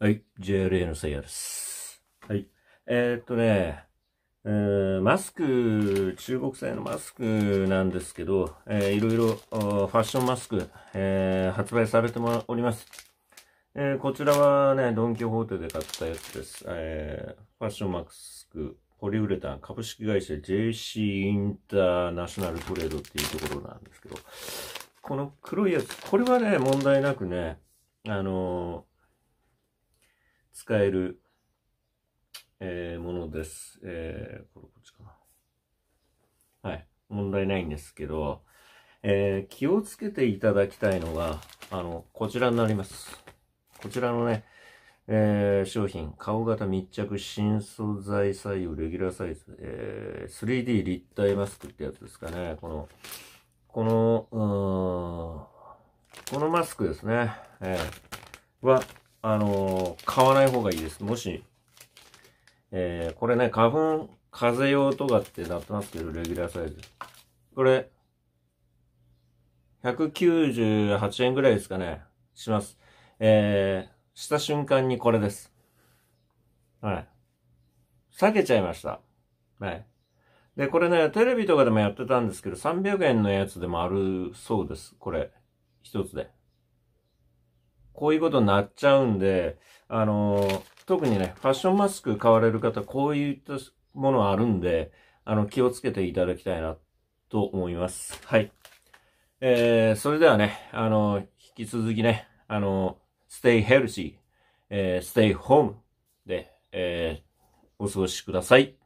はい。JLN セイヤです。はい。えー、っとね、えー、マスク、中国製のマスクなんですけど、えー、いろいろファッションマスク、えー、発売されております。えー、こちらはね、ドン・キホーテで買ったやつです。えー、ファッションマスク、ポリウレタン、株式会社 JC インターナショナルトレードっていうところなんですけど、この黒いやつ、これはね、問題なくね、あの使える、えー、ものです。えー、これこっちかな。はい。問題ないんですけど、えー、気をつけていただきたいのが、あの、こちらになります。こちらのね、えー、商品、顔型密着新素材採用レギュラーサイズ、えー、3D 立体マスクってやつですかね。この、この、うーん、このマスクですね。えー、は、あのー、買わない方がいいです。もし、えー、これね、花粉、風邪用とかってなってますけど、レギュラーサイズ。これ、198円ぐらいですかね、します。えー、した瞬間にこれです。はい。避けちゃいました。はい。で、これね、テレビとかでもやってたんですけど、300円のやつでもあるそうです。これ、一つで。こういうことになっちゃうんで、あの、特にね、ファッションマスク買われる方、こういったものあるんで、あの、気をつけていただきたいなと思います。はい。えー、それではね、あの、引き続きね、あの、stay healthy, えー、stay home で、えー、お過ごしください。